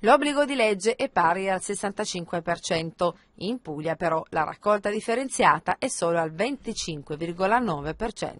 L'obbligo di legge è pari al 65%, in Puglia però la raccolta differenziata è solo al 25,9%.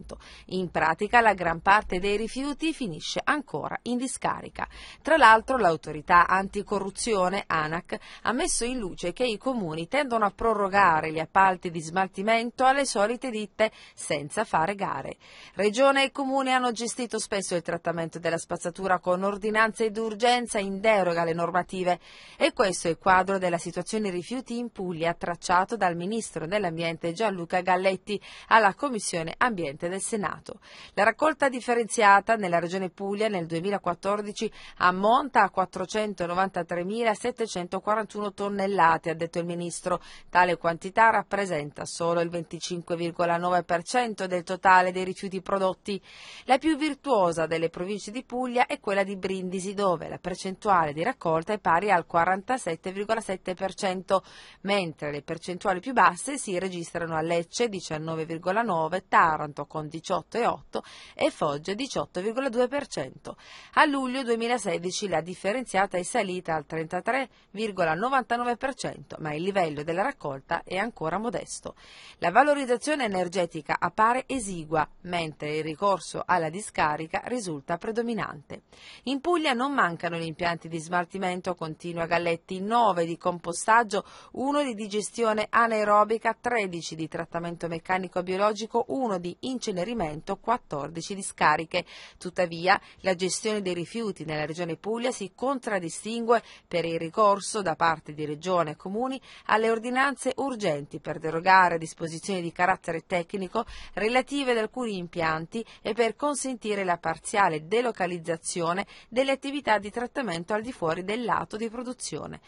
In pratica la gran parte dei rifiuti finisce ancora in discarica. Tra l'altro l'autorità anticorruzione ANAC ha messo in luce che i comuni tendono a prorogare gli appalti di smaltimento alle solite ditte senza fare gare. Regione e comune hanno gestito spesso il trattamento della spazzatura con ordinanze d'urgenza in deroga alle norme normative. E questo è il quadro della situazione rifiuti in Puglia, tracciato dal Ministro dell'Ambiente Gianluca Galletti alla Commissione Ambiente del Senato. La raccolta differenziata nella Regione Puglia nel 2014 ammonta a 493.741 tonnellate, ha detto il Ministro. Tale quantità rappresenta solo il 25,9% del totale dei rifiuti prodotti. La più virtuosa delle province di Puglia è quella di Brindisi, dove la percentuale di raccolta raccolta è pari al 47,7%, mentre le percentuali più basse si registrano a Lecce 19,9%, Taranto con 18,8% e Foggia 18,2%. A luglio 2016 la differenziata è salita al 33,99%, ma il livello della raccolta è ancora modesto. La valorizzazione energetica appare esigua, mentre il ricorso alla discarica risulta predominante. In Puglia non mancano gli impianti di smaltimento trattamento continua Galletti, 9 di compostaggio, 1 di digestione anaerobica, 13 di trattamento meccanico biologico, 1 di incenerimento, 14 di scariche. Tuttavia, la gestione dei rifiuti nella regione Puglia si contraddistingue per il ricorso da parte di regione e comuni alle ordinanze urgenti per derogare disposizioni di carattere tecnico relative ad alcuni impianti e per consentire la parziale delocalizzazione delle attività di trattamento al di fuori del stellato di produzione.